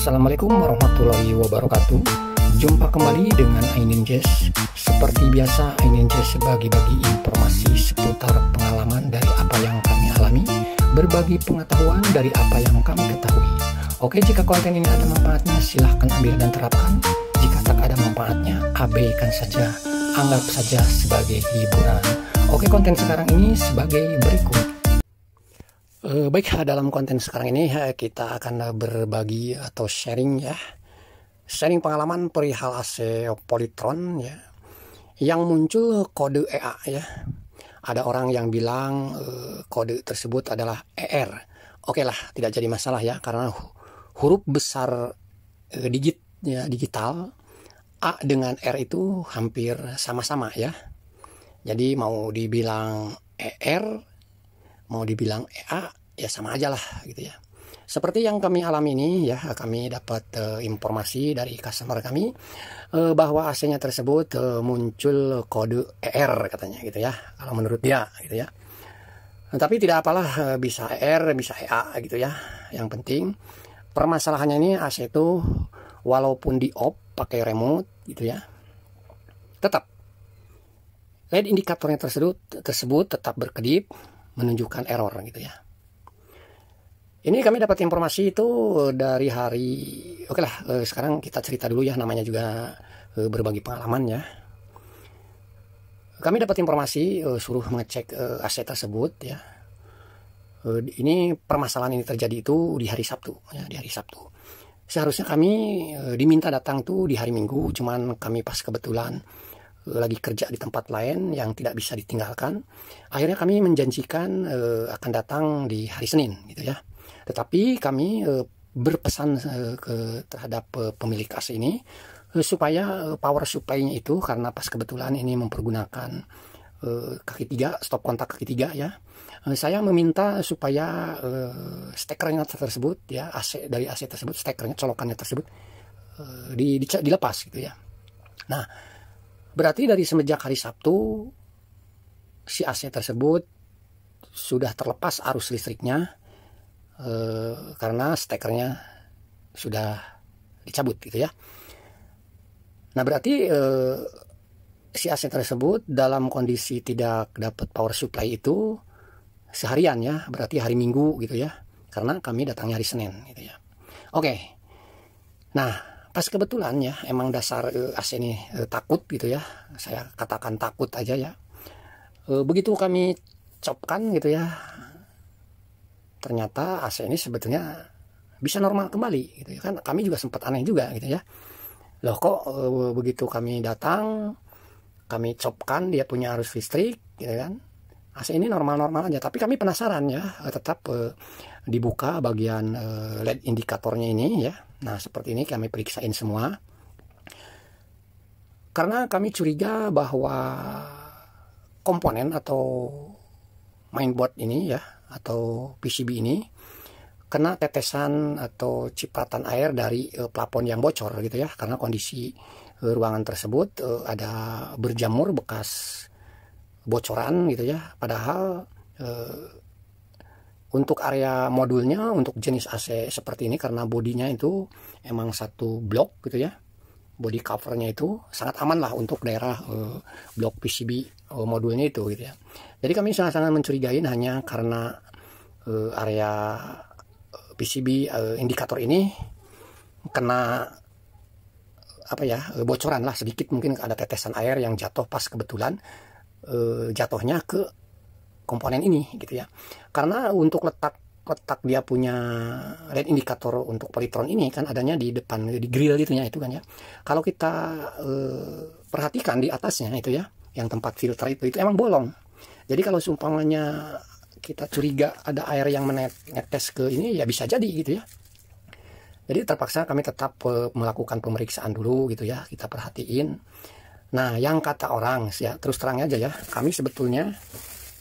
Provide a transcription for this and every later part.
Assalamualaikum warahmatullahi wabarakatuh Jumpa kembali dengan Ainin Jazz Seperti biasa Ainin Jazz bagi-bagi informasi seputar pengalaman dari apa yang kami alami Berbagi pengetahuan dari apa yang kami ketahui Oke jika konten ini ada manfaatnya silahkan ambil dan terapkan Jika tak ada manfaatnya abaikan saja Anggap saja sebagai hiburan Oke konten sekarang ini sebagai berikut Eh, baik, eh, dalam konten sekarang ini eh, kita akan berbagi atau sharing ya. Sharing pengalaman perihal AC Polytron ya. Yang muncul kode EA ya. Ada orang yang bilang kode tersebut adalah ER. Oke lah, tidak jadi masalah ya karena huruf besar digit ya digital A dengan R itu hampir sama-sama ya. Jadi mau dibilang ER mau dibilang EA ya sama aja lah gitu ya. Seperti yang kami alami ini ya, kami dapat uh, informasi dari customer kami uh, bahwa AC-nya tersebut uh, muncul kode ER katanya gitu ya, kalau menurut dia gitu ya. Nah, tapi tidak apalah bisa ER, bisa EA gitu ya. Yang penting permasalahannya ini AC itu walaupun di off pakai remote gitu ya, tetap LED indikatornya tersebut tersebut tetap berkedip menunjukkan error gitu ya. Ini kami dapat informasi itu dari hari, oke okay lah, eh, sekarang kita cerita dulu ya, namanya juga eh, berbagi pengalaman ya. Kami dapat informasi eh, suruh mengecek eh, aset tersebut ya. Eh, ini permasalahan ini terjadi itu di hari Sabtu, ya, di hari Sabtu. Seharusnya kami eh, diminta datang tuh di hari Minggu, cuman kami pas kebetulan eh, lagi kerja di tempat lain yang tidak bisa ditinggalkan. Akhirnya kami menjanjikan uh, akan datang di hari Senin gitu ya. Tetapi kami uh, berpesan uh, ke terhadap uh, pemilik AC ini uh, supaya uh, power supply-nya itu karena pas kebetulan ini mempergunakan uh, kaki tiga stop kontak kaki tiga ya. saya meminta supaya uh, stekernya tersebut ya AC dari AC tersebut stekernya colokannya tersebut di, di, dilepas gitu ya. Nah, berarti dari semenjak hari Sabtu si AC tersebut sudah terlepas arus listriknya Eh, karena stekernya sudah dicabut gitu ya. Nah berarti e, si AC tersebut dalam kondisi tidak dapat power supply itu seharian ya, berarti hari Minggu gitu ya, karena kami datangnya hari Senin gitu ya. Oke, nah pas kebetulan ya emang dasar e, eh, AC ini e, takut gitu ya, saya katakan takut aja ya. E, begitu kami copkan gitu ya ternyata AC ini sebetulnya bisa normal kembali gitu ya kan kami juga sempat aneh juga gitu ya loh kok e, begitu kami datang kami copkan dia punya arus listrik gitu kan AC ini normal-normal aja tapi kami penasaran ya eh, tetap e, dibuka bagian e, LED indikatornya ini ya nah seperti ini kami periksain semua karena kami curiga bahwa komponen atau mainboard ini ya atau PCB ini kena tetesan atau cipratan air dari e, plafon yang bocor gitu ya karena kondisi e, ruangan tersebut e, ada berjamur bekas bocoran gitu ya padahal e, untuk area modulnya untuk jenis AC seperti ini karena bodinya itu emang satu blok gitu ya body covernya itu sangat aman lah untuk daerah e, blok PCB modulnya itu gitu ya. Jadi kami sangat-sangat mencurigain hanya karena uh, area eh, PCB uh, eh, indikator ini kena apa ya bocoran lah sedikit mungkin ada tetesan air yang jatuh pas kebetulan uh, jatuhnya ke komponen ini gitu ya. Karena untuk letak letak dia punya red indikator untuk politron ini kan adanya di depan di grill gitu ya itu kan ya. Kalau kita perhatikan di atasnya itu ya yang tempat filter itu itu emang bolong jadi kalau seumpamanya kita curiga ada air yang menetes ke ini ya bisa jadi gitu ya jadi terpaksa kami tetap eh, melakukan pemeriksaan dulu gitu ya kita perhatiin nah yang kata orang ya terus terang aja ya kami sebetulnya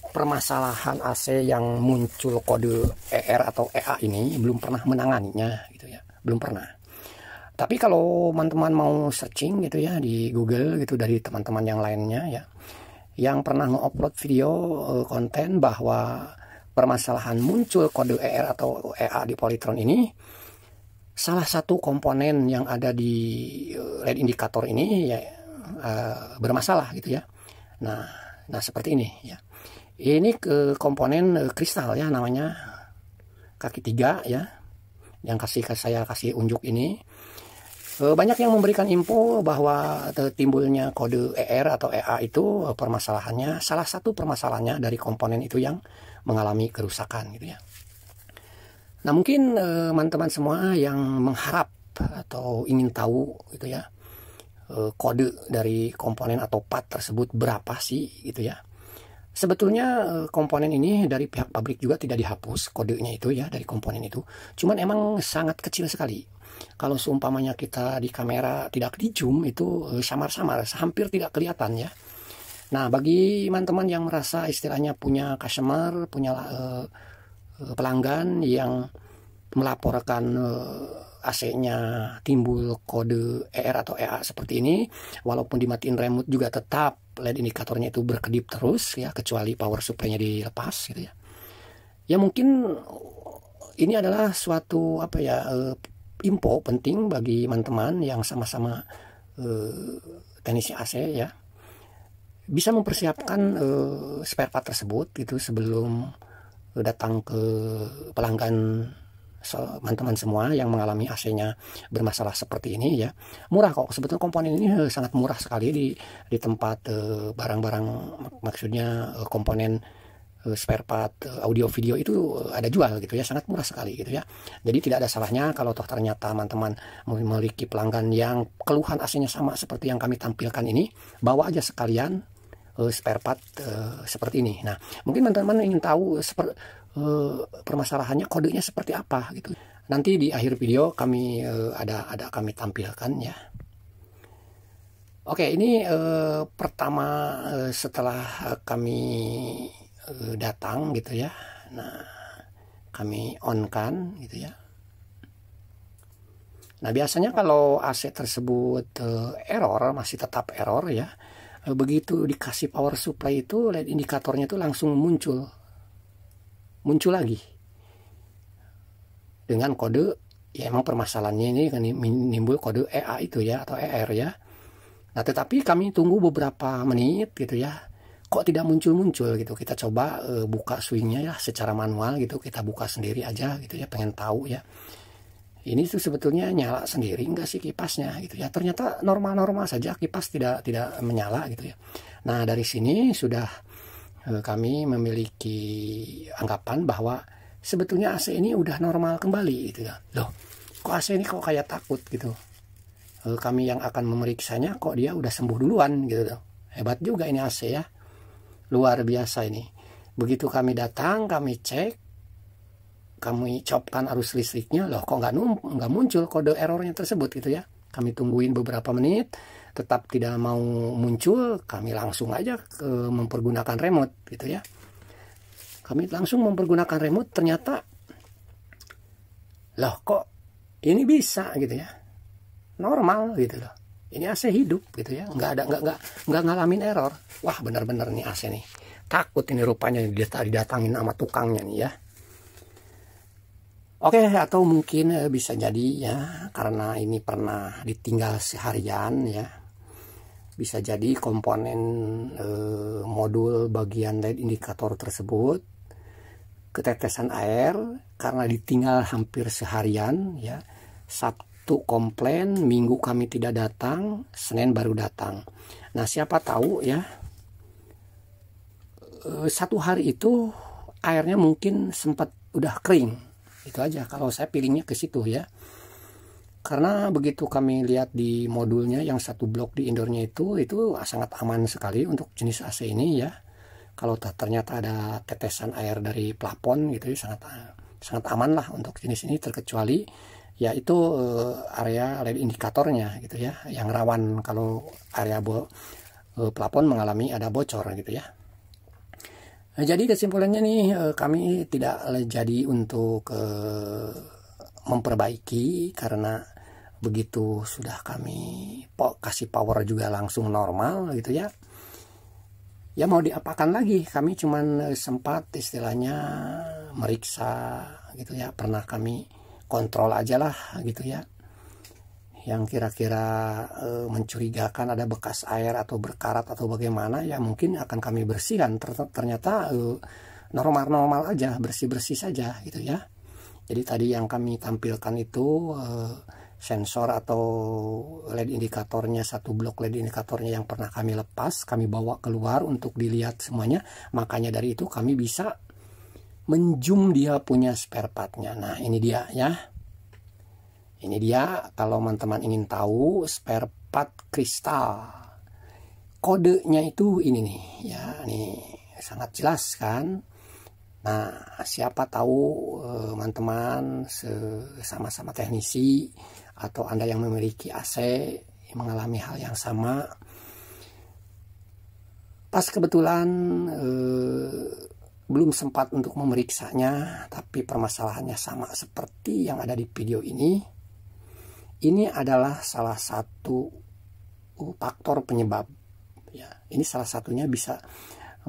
permasalahan AC yang muncul kode ER atau EA ini belum pernah menanganinya gitu ya belum pernah tapi kalau teman-teman mau searching gitu ya di Google gitu dari teman-teman yang lainnya ya yang pernah nge-upload video eh, konten bahwa permasalahan muncul kode ER atau EA di Polytron ini salah satu komponen yang ada di eh, LED indikator ini ya uh, bermasalah gitu ya. Nah, nah seperti ini ya. Ini ke komponen kristal ya namanya kaki tiga ya yang kasih ke saya kasih unjuk ini Eh, banyak yang memberikan info bahwa timbulnya kode ER atau EA itu eh, permasalahannya salah satu permasalahannya dari komponen itu yang mengalami kerusakan gitu ya. Nah mungkin eh, teman-teman semua yang mengharap atau ingin tahu gitu ya kode dari komponen atau part tersebut berapa sih gitu ya. Sebetulnya komponen ini dari pihak pabrik juga tidak dihapus kodenya itu ya dari komponen itu. Cuman emang sangat kecil sekali kalau seumpamanya kita di kamera tidak di zoom itu eh, samar-samar hampir tidak kelihatan ya nah bagi teman-teman yang merasa istilahnya punya customer punya uh, pelanggan yang melaporkan uh, AC-nya timbul kode ER atau EA seperti ini walaupun dimatiin remote juga tetap LED indikatornya itu berkedip terus ya kecuali power supply-nya dilepas gitu ya ya mungkin ini adalah suatu apa ya info penting bagi teman-teman yang sama-sama eh, teknisi AC ya bisa mempersiapkan eh, spare part tersebut itu sebelum datang ke pelanggan teman-teman semua yang mengalami AC-nya bermasalah seperti ini ya murah kok sebetulnya komponen ini eh, sangat murah sekali di di tempat eh, barang-barang eh, maksudnya eh, komponen Eh, spare part eh, audio video itu eh, ada jual gitu ya sangat murah sekali gitu ya jadi tidak ada salahnya kalau toh ternyata teman-teman memiliki pelanggan yang keluhan aslinya sama seperti yang kami tampilkan ini bawa aja sekalian uh, spare part uh, seperti ini nah mungkin teman-teman ingin tahu seper, uh, permasalahannya kodenya seperti apa gitu nanti di akhir video kami uh, ada ada kami tampilkan ya Oke, ini uh, pertama uh, setelah kami Eh, datang gitu ya nah kami on kan gitu ya nah biasanya kalau AC tersebut uh, error masih tetap error ya eh, begitu dikasih power supply itu LED indikatornya itu langsung muncul muncul lagi dengan kode ya emang permasalahannya ini kan nimbul kode EA itu ya atau ER ya Nah, tetapi kami tunggu beberapa menit gitu ya kok tidak muncul-muncul gitu kita coba e, buka swingnya ya secara manual gitu kita buka sendiri aja gitu ya pengen tahu ya ini tuh sebetulnya nyala sendiri enggak sih kipasnya gitu ya ternyata normal-normal saja kipas tidak tidak menyala gitu ya nah dari sini sudah e, kami memiliki anggapan bahwa sebetulnya AC ini udah normal kembali gitu ya loh kok AC ini kok kayak takut gitu eh, kami yang akan memeriksanya kok dia udah sembuh duluan gitu loh hebat juga ini AC ya luar biasa ini begitu kami datang kami cek kami copkan arus listriknya loh kok nggak nggak muncul kode errornya tersebut gitu ya kami tungguin beberapa menit tetap tidak mau muncul kami langsung aja ke mempergunakan remote gitu ya kami langsung mempergunakan remote ternyata loh kok ini bisa gitu ya normal gitu loh ini AC hidup gitu ya nggak ada nggak nggak nggak ngalamin error wah bener-bener nih AC nih takut ini rupanya dia tadi datangin sama tukangnya nih ya Oke, atau mungkin eh, bisa jadi ya, karena ini pernah ditinggal seharian ya. Bisa jadi komponen eh, modul bagian LED indikator tersebut ketetesan air karena ditinggal hampir seharian ya. saat Sabtu komplain, Minggu kami tidak datang, Senin baru datang. Nah, siapa tahu ya, eh, satu hari itu airnya mungkin sempat udah kering. Itu aja, kalau saya pilihnya ke situ ya. Karena begitu kami lihat di modulnya yang satu blok di indoornya itu, itu sangat aman sekali untuk jenis AC ini ya. Kalau ternyata ada tetesan air dari plafon gitu, ya, sangat sangat aman lah untuk jenis ini terkecuali ya itu eh, area LED indikatornya gitu ya yang rawan kalau area bo uh, eh, plafon mengalami ada bocor gitu ya nah, jadi kesimpulannya nih eh, kami tidak jadi untuk memperbaiki karena begitu sudah kami po kasih power juga langsung normal gitu ya ya mau diapakan lagi kami cuman sempat istilahnya meriksa gitu ya pernah kami kontrol aja lah gitu ya yang kira-kira e, mencurigakan ada bekas air atau berkarat atau bagaimana ya mungkin akan kami bersihkan ternyata eh, normal-normal e, aja bersih-bersih saja gitu ya jadi tadi yang kami tampilkan itu e, sensor atau LED indikatornya satu blok LED indikatornya yang pernah kami lepas kami bawa keluar untuk dilihat semuanya makanya dari itu kami bisa menjum dia punya spare partnya. Nah, ini dia ya. Ini dia kalau teman-teman ingin tahu spare part kristal. Kodenya itu ini nih ya, ini sangat jelas kan. Nah, siapa tahu eh, teman-teman sama-sama teknisi atau Anda yang memiliki AC mengalami hal yang sama. Pas kebetulan eh, belum sempat untuk memeriksanya, tapi permasalahannya sama seperti yang ada di video ini. Ini adalah salah satu uh, faktor penyebab. Ya, ini salah satunya bisa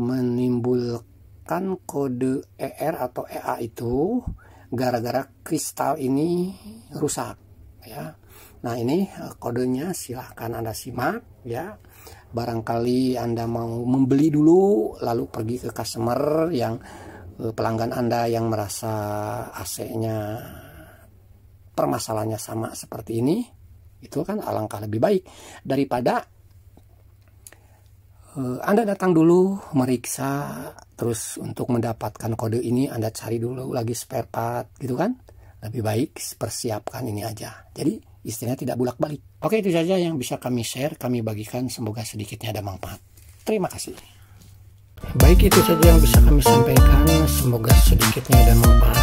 menimbulkan kode ER atau EA itu gara-gara kristal ini rusak. Ya, nah ini eh, kodenya silahkan anda simak ya barangkali Anda mau membeli dulu lalu pergi ke customer yang eh, pelanggan Anda yang merasa AC-nya permasalahannya sama seperti ini itu kan alangkah lebih baik daripada eh, anda datang dulu meriksa terus untuk mendapatkan kode ini Anda cari dulu lagi spare part gitu kan lebih baik persiapkan ini aja jadi istilahnya tidak bolak-balik. Oke, itu saja yang bisa kami share, kami bagikan, semoga sedikitnya ada manfaat. Terima kasih. Baik, itu saja yang bisa kami sampaikan, semoga sedikitnya ada manfaat.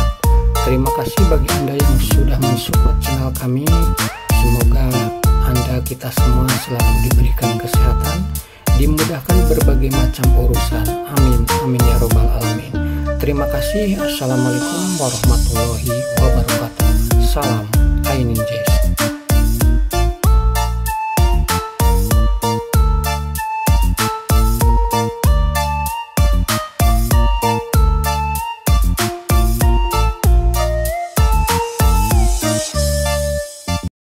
Terima kasih bagi Anda yang sudah mensupport channel kami. Semoga Anda kita semua selalu diberikan kesehatan, dimudahkan berbagai macam urusan. Amin, amin ya robbal alamin. Terima kasih. Assalamualaikum warahmatullahi wabarakatuh. Salam, Ainin Jess.